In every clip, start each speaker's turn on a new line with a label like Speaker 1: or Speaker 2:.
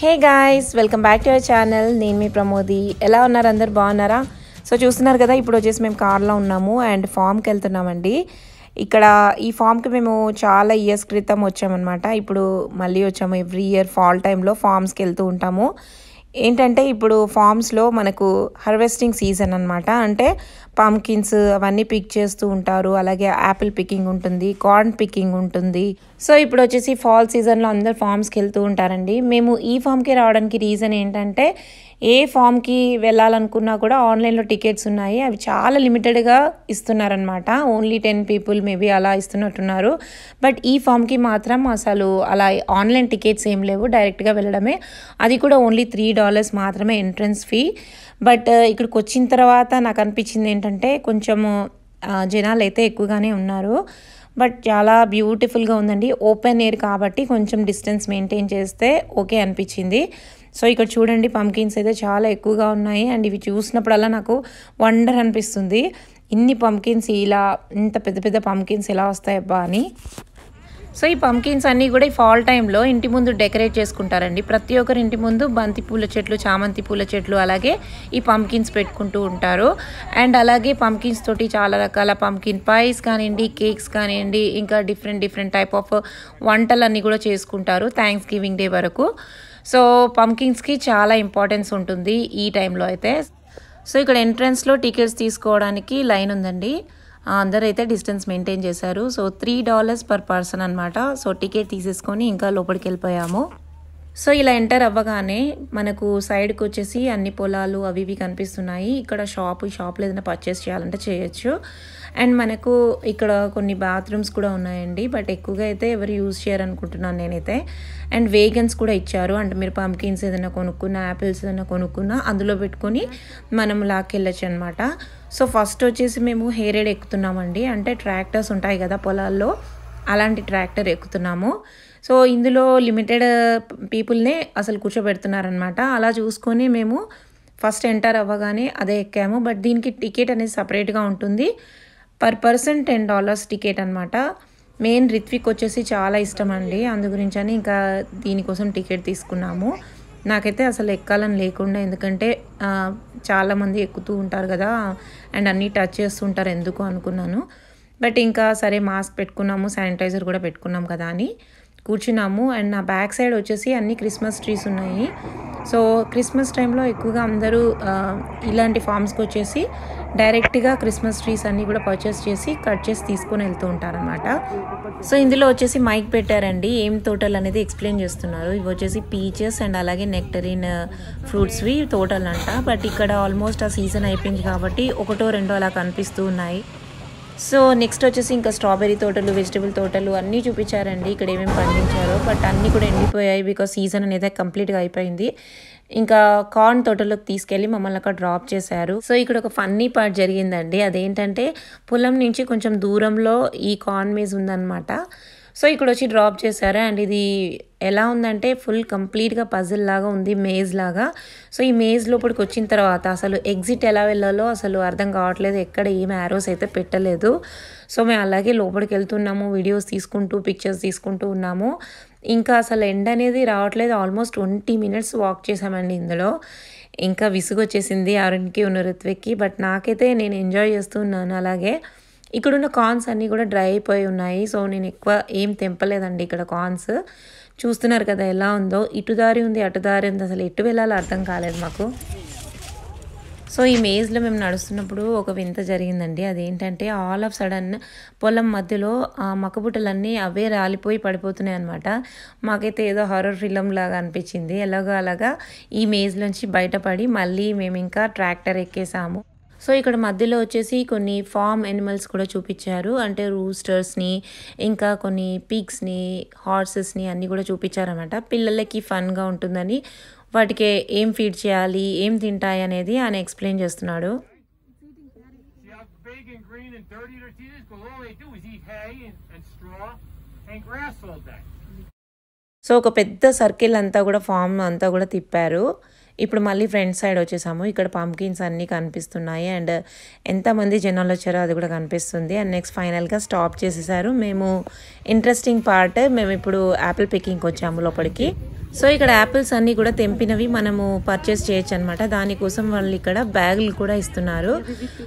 Speaker 1: hey guys welcome back to our channel నేను మీ ప్రమోది ఎలా ఉన్నారు అందరు బాగున్నారా సో చూస్తున్నారు కదా ఇప్పుడు వచ్చేసి మేము కార్లో ఉన్నాము అండ్ ఫామ్కి వెళ్తున్నామండి ఇక్కడ ఈ ఫామ్కి మేము చాలా ఇయర్స్ క్రితం వచ్చామన్నమాట ఇప్పుడు మళ్ళీ వచ్చాము ఎవ్రీ ఇయర్ ఫాల్ టైంలో ఫామ్స్కి వెళ్తూ ఉంటాము ఏంటంటే ఇప్పుడు ఫామ్స్లో మనకు హార్వెస్టింగ్ సీజన్ అనమాట అంటే పామ్కిన్స్ అవన్నీ పిక్ చేస్తూ ఉంటారు అలాగే యాపిల్ పికింగ్ ఉంటుంది కార్న్ పికింగ్ ఉంటుంది సో ఇప్పుడు వచ్చేసి ఫాల్ సీజన్లో అందరు ఫామ్స్కి వెళ్తూ ఉంటారండి మేము ఈ ఫామ్కి రావడానికి రీజన్ ఏంటంటే ఏ ఫామ్కి వెళ్ళాలనుకున్నా కూడా ఆన్లైన్లో టికెట్స్ ఉన్నాయి అవి చాలా లిమిటెడ్గా ఇస్తున్నారనమాట ఓన్లీ టెన్ పీపుల్ మేబీ అలా ఇస్తున్నట్టున్నారు బట్ ఈ ఫామ్కి మాత్రం అసలు అలా ఆన్లైన్ టికెట్స్ ఏం లేవు డైరెక్ట్గా వెళ్ళడమే అది కూడా ఓన్లీ త్రీ డాలర్స్ మాత్రమే ఎంట్రన్స్ ఫీ బట్ ఇక్కడికి వచ్చిన తర్వాత నాకు అనిపించింది ఏంటంటే కొంచెము జనాలు అయితే ఎక్కువగానే ఉన్నారు బట్ చాలా బ్యూటిఫుల్గా ఉందండి ఓపెన్ ఎయిర్ కాబట్టి కొంచెం డిస్టెన్స్ మెయింటైన్ చేస్తే ఓకే అనిపించింది సో ఇక్కడ చూడండి పంకిన్స్ అయితే చాలా ఎక్కువగా ఉన్నాయి అండ్ ఇవి చూసినప్పుడల్లా నాకు వండర్ అనిపిస్తుంది ఇన్ని పంకిన్స్ ఇలా ఇంత పెద్ద పెద్ద పంకిన్స్ ఎలా వస్తాయబ్బా అని సో ఈ పంకిన్స్ అన్నీ కూడా ఈ ఫాల్ టైంలో ఇంటి ముందు డెకరేట్ చేసుకుంటారండి ప్రతి ఒక్కరి ఇంటి ముందు బంతి పూల చెట్లు చామంతి పూల చెట్లు అలాగే ఈ పంకిన్స్ పెట్టుకుంటూ ఉంటారు అండ్ అలాగే పంకిన్స్ తోటి చాలా రకాల పంకిన్ పైస్ కానివ్వండి కేక్స్ కానివ్వండి ఇంకా డిఫరెంట్ డిఫరెంట్ టైప్ ఆఫ్ వంటలన్నీ కూడా చేసుకుంటారు థ్యాంక్స్ గివింగ్ డే వరకు సో పంకిన్స్కి చాలా ఇంపార్టెన్స్ ఉంటుంది ఈ టైంలో అయితే సో ఇక్కడ ఎంట్రన్స్లో టికెట్స్ తీసుకోవడానికి లైన్ ఉందండి అయితే డిస్టెన్స్ మెయింటైన్ చేశారు so three dollars per person అనమాట సో టికెట్ తీసేసుకొని ఇంకా లోపలికి వెళ్ళిపోయాము సో ఇలా ఎంటర్ అవ్వగానే మనకు సైడ్కి వచ్చేసి అన్ని పొలాలు అవి ఇవి కనిపిస్తున్నాయి ఇక్కడ షాప్ షాప్లో ఏదైనా పర్చేస్ చేయాలంటే చేయొచ్చు అండ్ మనకు ఇక్కడ కొన్ని బాత్రూమ్స్ కూడా ఉన్నాయండి బట్ ఎక్కువగా అయితే ఎవరు యూజ్ చేయాలనుకుంటున్నాను నేనైతే అండ్ వేగన్స్ కూడా ఇచ్చారు అంటే మీరు పంకిన్స్ ఏదైనా కొనుక్కున్నా యాపిల్స్ ఏదైనా కొనుక్కున్నా అందులో పెట్టుకొని మనం లాక్కెళ్ళచ్చు అనమాట సో ఫస్ట్ వచ్చేసి మేము హెయిర్ ఎక్కుతున్నామండి అంటే ట్రాక్టర్స్ ఉంటాయి కదా పొలాల్లో అలాంటి ట్రాక్టర్ ఎక్కుతున్నాము సో ఇందులో లిమిటెడ్ పీపుల్నే అసలు కూర్చోబెడుతున్నారనమాట అలా చూసుకొని మేము ఫస్ట్ ఎంటర్ అవ్వగానే అదే ఎక్కాము బట్ దీనికి టికెట్ అనేది సపరేట్గా ఉంటుంది per person ten dollars ticket అనమాట మెయిన్ రిత్విక్ వచ్చేసి చాలా ఇష్టం అండి అందు గురించి అని ఇంకా దీనికోసం టికెట్ తీసుకున్నాము నాకైతే అసలు ఎక్కాలని లేకుండా ఎందుకంటే చాలామంది ఎక్కుతూ ఉంటారు కదా అండ్ అన్నీ టచ్ చేస్తుంటారు ఎందుకు అనుకున్నాను బట్ ఇంకా సరే మాస్క్ పెట్టుకున్నాము శానిటైజర్ కూడా పెట్టుకున్నాం కదా అని కూర్చున్నాము అండ్ నా బ్యాక్ సైడ్ వచ్చేసి అన్ని క్రిస్మస్ ట్రీస్ ఉన్నాయి సో క్రిస్మస్ టైంలో ఎక్కువగా అందరూ ఇలాంటి ఫామ్స్కి వచ్చేసి డైరెక్ట్గా క్రిస్మస్ ట్రీస్ అన్నీ కూడా పర్చేస్ చేసి కట్ చేసి తీసుకొని వెళ్తూ ఉంటారనమాట సో ఇందులో వచ్చేసి మైక్ పెట్టారండి ఏం తోటలు అనేది ఎక్స్ప్లెయిన్ చేస్తున్నారు ఇవి వచ్చేసి పీచెస్ అండ్ అలాగే నెక్టరీన్ ఫ్రూట్స్వి తోటలు అంట బట్ ఇక్కడ ఆల్మోస్ట్ ఆ సీజన్ అయిపోయింది కాబట్టి ఒకటో రెండో అలా కనిపిస్తూ ఉన్నాయి సో నెక్స్ట్ వచ్చేసి ఇంకా స్ట్రాబెరీ తోటలు వెజిటబుల్ తోటలు అన్నీ చూపించారండి ఇక్కడ ఏమేమి పండించారో బట్ అన్నీ కూడా ఎండిపోయాయి బికాస్ సీజన్ అనేది కంప్లీట్గా అయిపోయింది ఇంకా కార్న్ తోటలోకి తీసుకెళ్ళి మమ్మల్ని అక్కడ డ్రాప్ చేశారు సో ఇక్కడ ఒక ఫన్నీ పార్ట్ జరిగిందండి అదేంటంటే పొలం నుంచి కొంచెం దూరంలో ఈ కార్న్ మేజ్ ఉందన్నమాట సో ఇక్కడ వచ్చి డ్రాప్ చేశారు అండ్ ఇది ఎలా ఉందంటే ఫుల్ కంప్లీట్గా పజిల్ లాగా ఉంది మేజ్ లాగా సో ఈ మేజ్ లోపలికి వచ్చిన తర్వాత అసలు ఎగ్జిట్ ఎలా వెళ్ళాలో అసలు అర్థం కావట్లేదు ఎక్కడ ఏం యారోస్ అయితే పెట్టలేదు సో మేము అలాగే లోపలికి వెళ్తున్నాము వీడియోస్ తీసుకుంటూ పిక్చర్స్ తీసుకుంటూ ఉన్నాము ఇంకా అసలు ఎండ్ అనేది రావట్లేదు ఆల్మోస్ట్ ట్వంటీ మినిట్స్ వాక్ చేసామండి ఇందులో ఇంకా విసుగు వచ్చేసింది అరుణ్కి ఉన్న ఋత్విక్కి బట్ నాకైతే నేను ఎంజాయ్ చేస్తున్నాను అలాగే ఇక్కడున్న కార్న్స్ అన్నీ కూడా డ్రై అయిపోయి ఉన్నాయి సో నేను ఎక్కువ ఏం తెంపలేదండి ఇక్కడ కార్న్స్ చూస్తున్నారు కదా ఎలా ఉందో ఇటు దారి ఉంది అటు దారి ఉంది అసలు ఎటు వెళ్ళాలో అర్థం కాలేదు మాకు సో ఈ మేజ్లో మేము నడుస్తున్నప్పుడు ఒక వింత జరిగిందండి అదేంటంటే ఆల్ ఆఫ్ సడన్ పొలం మధ్యలో ఆ మక్కబుట్టలన్నీ అవే రాలిపోయి పడిపోతున్నాయి అనమాట మాకైతే ఏదో హారర్ ఫిలం లాగా అనిపించింది ఎలాగో అలాగా ఈ మేజ్ నుంచి బయటపడి మళ్ళీ మేము ఇంకా ట్రాక్టర్ ఎక్కేసాము సో ఇక్కడ మధ్యలో వచ్చేసి కొన్ని ఫామ్ ఎనిమల్స్ కూడా చూపించారు అంటే రూస్టర్స్ని ఇంకా కొన్ని పిగ్స్ని హార్సెస్ని అన్నీ కూడా చూపించారనమాట పిల్లలకి ఫన్గా ఉంటుందని వాటికి ఏం ఫీడ్ చేయాలి ఏం తింటాయి అనేది ఆయన ఎక్స్ప్లెయిన్ చేస్తున్నాడు సో ఒక పెద్ద సర్కిల్ అంతా కూడా ఫామ్ అంతా కూడా తిప్పారు ఇప్పుడు మళ్ళీ ఫ్రంట్ సైడ్ వచ్చేసాము ఇక్కడ పంకిన్స్ అన్నీ కనిపిస్తున్నాయి అండ్ ఎంతమంది జనాలు వచ్చారో అది కూడా కనిపిస్తుంది అండ్ నెక్స్ట్ ఫైనల్గా స్టాప్ చేసేసారు మేము ఇంట్రెస్టింగ్ పార్ట్ మేము ఇప్పుడు యాపిల్ పికింగ్కి వచ్చాము లోపలికి సో ఇక్కడ యాపిల్స్ అన్నీ కూడా తెంపినవి మనము పర్చేస్ చేయొచ్చు అనమాట దానికోసం వాళ్ళు ఇక్కడ బ్యాగులు కూడా ఇస్తున్నారు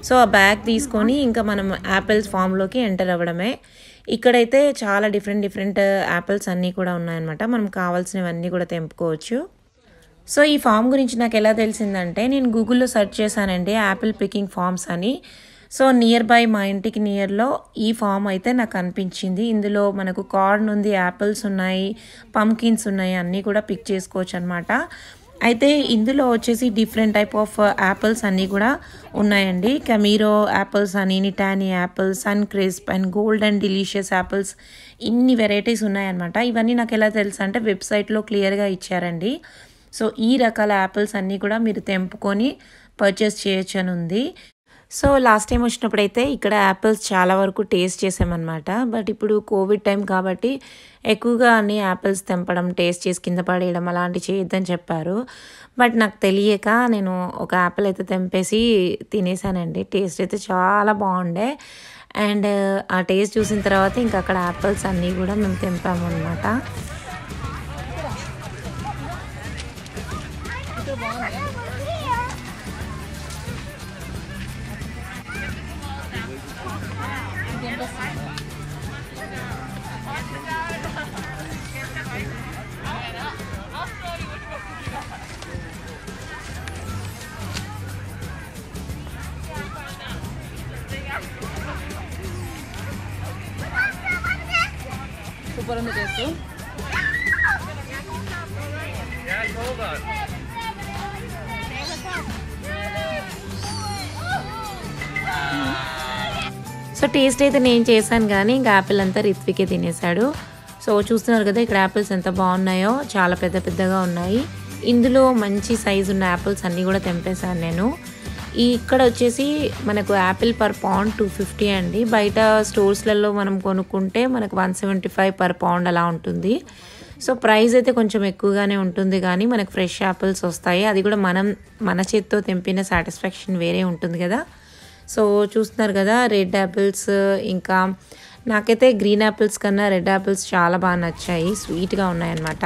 Speaker 1: సో ఆ బ్యాగ్ తీసుకొని ఇంకా మనం యాపిల్స్ ఫామ్లోకి ఎంటర్ అవ్వడమే ఇక్కడైతే చాలా డిఫరెంట్ డిఫరెంట్ యాపిల్స్ అన్నీ కూడా ఉన్నాయన్నమాట మనం కావాల్సినవన్నీ కూడా తెంపుకోవచ్చు సో ఈ ఫామ్ గురించి నాకు ఎలా తెలిసిందంటే నేను గూగుల్లో సెర్చ్ చేశానండి యాపిల్ పికింగ్ ఫామ్స్ అని సో నియర్ బై మా ఇంటికి నియర్లో ఈ ఫామ్ అయితే నాకు అనిపించింది ఇందులో మనకు కార్న్ ఉంది యాపిల్స్ ఉన్నాయి పంకిన్స్ ఉన్నాయి అన్నీ కూడా పిక్ చేసుకోవచ్చు అనమాట అయితే ఇందులో వచ్చేసి డిఫరెంట్ టైప్ ఆఫ్ యాపిల్స్ అన్నీ కూడా ఉన్నాయండి కమీరో యాపిల్స్ అని Nittany apples sun crisp and gold and delicious apples ఇన్ని వెరైటీస్ ఉన్నాయన్నమాట ఇవన్నీ నాకు ఎలా తెలుసు అంటే వెబ్సైట్లో క్లియర్గా ఇచ్చారండి సో ఈ రకాల యాపిల్స్ అన్నీ కూడా మీరు తెంపుకొని పర్చేస్ చేయొచ్చు అని ఉంది సో లాస్ట్ టైం వచ్చినప్పుడైతే ఇక్కడ యాపిల్స్ చాలా వరకు టేస్ట్ చేసామన్నమాట బట్ ఇప్పుడు కోవిడ్ టైం కాబట్టి ఎక్కువగా అన్ని యాపిల్స్ తెంపడం టేస్ట్ చేసి కింద పడేయడం అలాంటివి చేయొద్దని చెప్పారు బట్ నాకు తెలియక నేను ఒక యాపిల్ అయితే తెంపేసి తినేసానండి టేస్ట్ అయితే చాలా బాగుండే అండ్ ఆ టేస్ట్ చూసిన తర్వాత ఇంకా అక్కడ యాపిల్స్ అన్నీ కూడా మేము తెంపాము అనమాట సో టేస్ట్ అయితే నేను చేశాను కానీ ఇంకా యాపిల్ అంతా రిత్వికే తినేశాడు సో చూస్తున్నారు కదా ఇక్కడ యాపిల్స్ ఎంత బాగున్నాయో చాలా పెద్ద పెద్దగా ఉన్నాయి ఇందులో మంచి సైజు ఉన్న యాపిల్స్ అన్నీ కూడా తెంపేశాను నేను ఈ ఇక్కడ వచ్చేసి మనకు apple per pound two fifty అండి బయట స్టోర్స్లలో మనం కొనుక్కుంటే మనకు one seventy five per pound అలా ఉంటుంది సో ప్రైస్ అయితే కొంచెం ఎక్కువగానే ఉంటుంది కానీ మనకు ఫ్రెష్ యాపిల్స్ వస్తాయి అది కూడా మనం మన చేతితో తెంపిన సాటిస్ఫాక్షన్ వేరే ఉంటుంది కదా సో చూస్తున్నారు కదా రెడ్ యాపిల్స్ ఇంకా నాకైతే గ్రీన్ యాపిల్స్ కన్నా రెడ్ యాపిల్స్ చాలా బాగా నచ్చాయి స్వీట్గా ఉన్నాయన్నమాట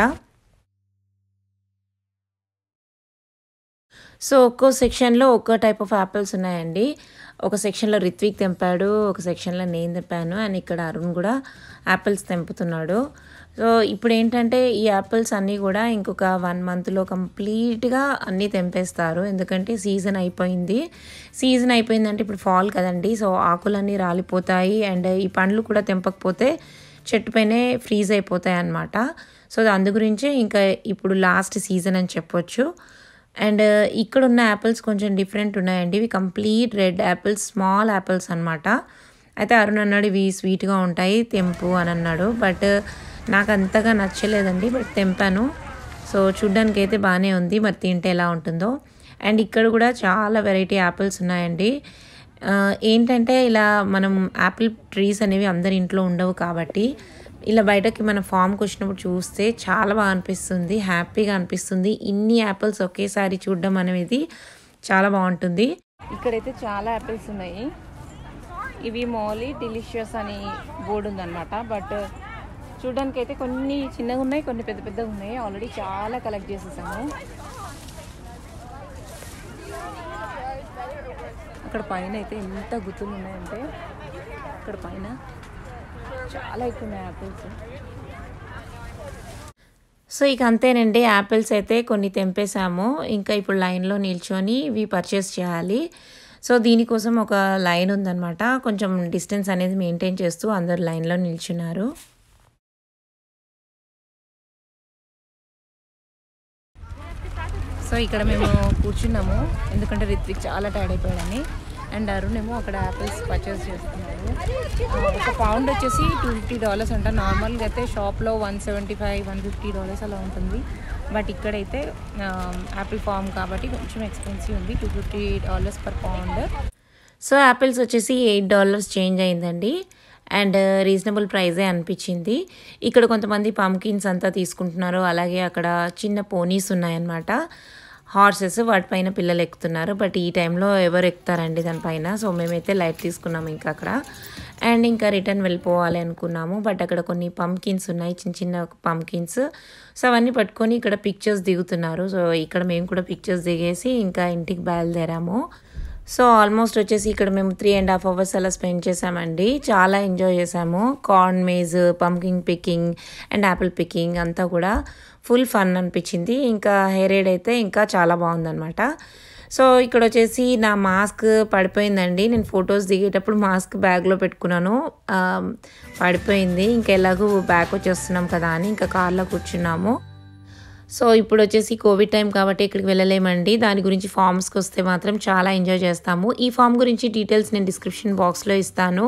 Speaker 1: సో ఒక్కో సెక్షన్లో ఒక్కో టైప్ ఆఫ్ యాపిల్స్ ఉన్నాయండి ఒక సెక్షన్లో రిత్విక్ తెంపాడు ఒక సెక్షన్లో నేను తెంపాను అండ్ ఇక్కడ అరుణ్ కూడా యాపిల్స్ తెంపుతున్నాడు సో ఇప్పుడు ఏంటంటే ఈ యాపిల్స్ అన్నీ కూడా ఇంకొక వన్ మంత్లో కంప్లీట్గా అన్నీ తెంపేస్తారు ఎందుకంటే సీజన్ అయిపోయింది సీజన్ అయిపోయిందంటే ఇప్పుడు ఫాల్ కదండి సో ఆకులన్నీ రాలిపోతాయి అండ్ ఈ పండ్లు కూడా తెంపకపోతే చెట్టుపైనే ఫ్రీజ్ అయిపోతాయి అన్నమాట సో అందు గురించి ఇంకా ఇప్పుడు లాస్ట్ సీజన్ అని చెప్పొచ్చు అండ్ uh, ఇక్కడ ఉన్న యాపిల్స్ కొంచెం డిఫరెంట్ ఉన్నాయండి ఇవి complete red apples small apples అనమాట అయితే అరుణ్ అన్నాడు ఇవి స్వీట్గా ఉంటాయి తెంపు అని అన్నాడు బట్ uh, నాకు అంతగా నచ్చలేదండి బట్ తెంపాను సో చూడ్డానికి అయితే బాగానే ఉంది మరి తింటే ఎలా ఉంటుందో అండ్ ఇక్కడ కూడా చాలా వెరైటీ యాపిల్స్ ఉన్నాయండి uh, ఏంటంటే ఇలా మనం యాపిల్ ట్రీస్ అనేవి అందరి ఇంట్లో ఉండవు కాబట్టి ఇలా బయటకి మనం ఫామ్కి వచ్చినప్పుడు చూస్తే చాలా బాగా అనిపిస్తుంది హ్యాపీగా అనిపిస్తుంది ఇన్ని యాపిల్స్ ఒకేసారి చూడడం అనేది చాలా బాగుంటుంది ఇక్కడైతే చాలా యాపిల్స్ ఉన్నాయి ఇవి మోలీ డిలిషియస్ అని బోర్డు ఉందన్నమాట బట్ చూడడానికి అయితే కొన్ని చిన్నగా ఉన్నాయి కొన్ని పెద్ద పెద్దగా ఉన్నాయి ఆల్రెడీ చాలా కలెక్ట్ చేసేసాము అక్కడ పైన అయితే ఎంత గుర్తులు ఉన్నాయంటే అక్కడ పైన చాలా ఎక్కువ ఉన్నాయి యాపిల్స్ సో ఇక అంతేనండి యాపిల్స్ అయితే కొన్ని తెంపేశాము ఇంకా ఇప్పుడు లైన్లో నిల్చొని ఇవి పర్చేస్ చేయాలి సో దీనికోసం ఒక లైన్ ఉందన్నమాట కొంచెం డిస్టెన్స్ అనేది మెయింటైన్ చేస్తూ అందరు లైన్లో నిల్చున్నారు సో ఇక్కడ మేము కూర్చున్నాము ఎందుకంటే రిత్విక్ చాలా టైర్డ్ అయిపోయాడని అండ్ అరుణ్ ఏమో అక్కడ యాపిల్స్ పర్చేస్ చేస్తున్నారు ఒక పౌండ్ వచ్చేసి టూ ఫిఫ్టీ డాలర్స్ అంట నార్మల్గా అయితే షాప్లో one seventy five one fifty dollars అలా ఉంటుంది బట్ ఇక్కడైతే యాపిల్ ఫామ్ కాబట్టి కొంచెం ఎక్స్పెన్సివ్ ఉంది two fifty dollars per pound so apples వచ్చేసి ఎయిట్ డాలర్స్ చేంజ్ అయిందండి అండ్ రీజనబుల్ ప్రైజే అనిపించింది ఇక్కడ కొంతమంది పంకిన్స్ అంతా తీసుకుంటున్నారు అలాగే అక్కడ చిన్న పోనీస్ ఉన్నాయన్నమాట హార్సెస్ వాటిపైన పిల్లలు ఎక్కుతున్నారు బట్ ఈ టైంలో ఎవరు ఎక్కుతారండి దానిపైన సో మేమైతే లైట్ తీసుకున్నాము ఇంకా అక్కడ అండ్ ఇంకా రిటర్న్ వెళ్ళిపోవాలి అనుకున్నాము బట్ అక్కడ కొన్ని పంకిన్స్ ఉన్నాయి చిన్న చిన్న పంకిన్స్ సో అవన్నీ పట్టుకొని ఇక్కడ పిక్చర్స్ దిగుతున్నారు సో ఇక్కడ మేము కూడా పిక్చర్స్ దిగేసి ఇంకా ఇంటికి బయలుదేరాము సో ఆల్మోస్ట్ వచ్చేసి ఇక్కడ మేము త్రీ అండ్ హాఫ్ అవర్స్ అలా స్పెండ్ చేసామండి చాలా ఎంజాయ్ చేసాము corn maze pumpkin picking and apple picking అంతా కూడా ఫుల్ ఫన్ అనిపించింది ఇంకా హెయిర్ ఎయిడ్ అయితే ఇంకా చాలా బాగుందనమాట సో ఇక్కడ వచ్చేసి నా మాస్క్ పడిపోయిందండి నేను ఫొటోస్ దిగేటప్పుడు మాస్క్ బ్యాగ్లో పెట్టుకున్నాను పడిపోయింది ఇంకా ఎలాగో బ్యాగ్ వచ్చేస్తున్నాం కదా అని ఇంకా కార్లో కూర్చున్నాము సో ఇప్పుడు వచ్చేసి కోవిడ్ టైం కాబట్టి ఇక్కడికి వెళ్ళలేమండి దాని గురించి ఫామ్స్కి వస్తే మాత్రం చాలా ఎంజాయ్ చేస్తాము ఈ ఫామ్ గురించి డీటెయిల్స్ నేను డిస్క్రిప్షన్ బాక్స్లో ఇస్తాను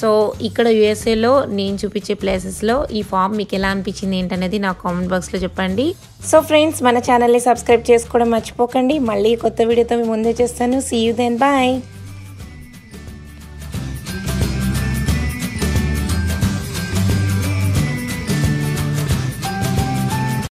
Speaker 1: సో ఇక్కడ యూఎస్ఏలో నేను చూపించే ప్లేసెస్లో ఈ ఫామ్ మీకు ఎలా అనిపించింది ఏంటనేది నా కామెంట్ బాక్స్లో చెప్పండి సో ఫ్రెండ్స్ మన ఛానల్ని సబ్స్క్రైబ్ చేసుకోవడం మర్చిపోకండి మళ్ళీ కొత్త వీడియోతో మీ ముందే చేస్తాను సీ యూ దెన్ బాయ్